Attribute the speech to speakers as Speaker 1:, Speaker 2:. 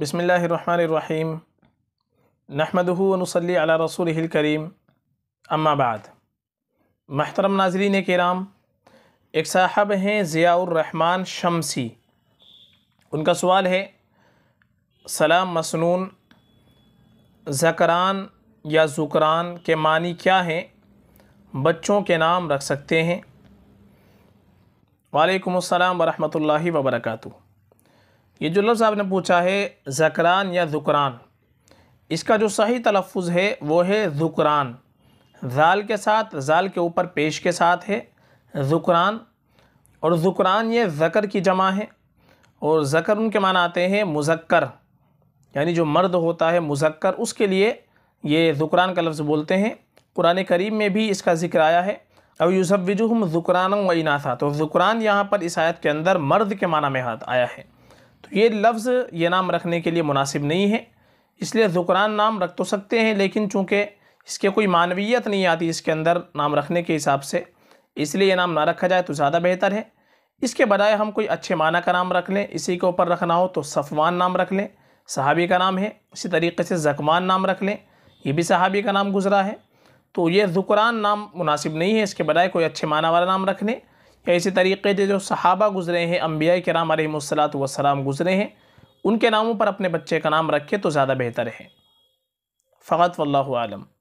Speaker 1: बसमीम नहमदनसली अला रसूल करीम अम्माबाद महतरम नाजरीन कराम एक साहब हैं ज़ियाउररहमान शमसी उनका सवाल है सलाम मसनून जकरान या जुकरान के मानी क्या हैं बच्चों के नाम रख सकते हैं वालेकुम अस्सलाम वरहमतुल्लाहि वबरकatuh ये जो लफ्ज़ आपने पूछा है ज़करान या ज़ुकरान इसका जो सही तलफ़ है वो है ज़ुकरान ज़ाल के साथ ज़ाल के ऊपर पेश के साथ है ज़ुकरान और ज़ुकरान ये ज़कर की जमा है और ज़कर उनके मान आते हैं मुजक्कर यानी जो मर्द होता है मुजक्कर उसके लिए ये ज़ुकरान का लफ्ज़ बोलते हैं कुरान करीम में भी इसका जिक्र आया है अब यूसफ़ वजुहम ज़ुकरान व इनासा तो ज़ुकरान यहाँ पर इस आयत के अंदर मर्द के माना में हाथ आया है ये लफ्ज़ ये नाम रखने के लिए मुनासिब नहीं है इसलिए ज़ुकरान नाम रख तो सकते हैं लेकिन चूँकि इसके कोई मानवीयत नहीं आती इसके अंदर नाम रखने के हिसाब से इसलिए यह नाम ना रखा जाए तो ज़्यादा बेहतर है इसके बजाय हम कोई अच्छे माना का नाम रख लें इसी के ऊपर रखना हो तो सफ़वान नाम रख लें सहाबी का नाम है इसी तरीके से जकमान नाम रख लें ये भी सहाबी का नाम गुज़रा है तो ये ज़ुकरान नाम मुनासिब नहीं है इसके बजाय कोई अच्छे माना वाला नाम रख लें या इसी तरीके से जो सहाबा गुज़रे हैं अम्बिया कराम आलमसलात वसलाम गुज़रे हैं उनके नामों पर अपने बच्चे का नाम रखें तो ज़्यादा बेहतर है फ़कत वल्लम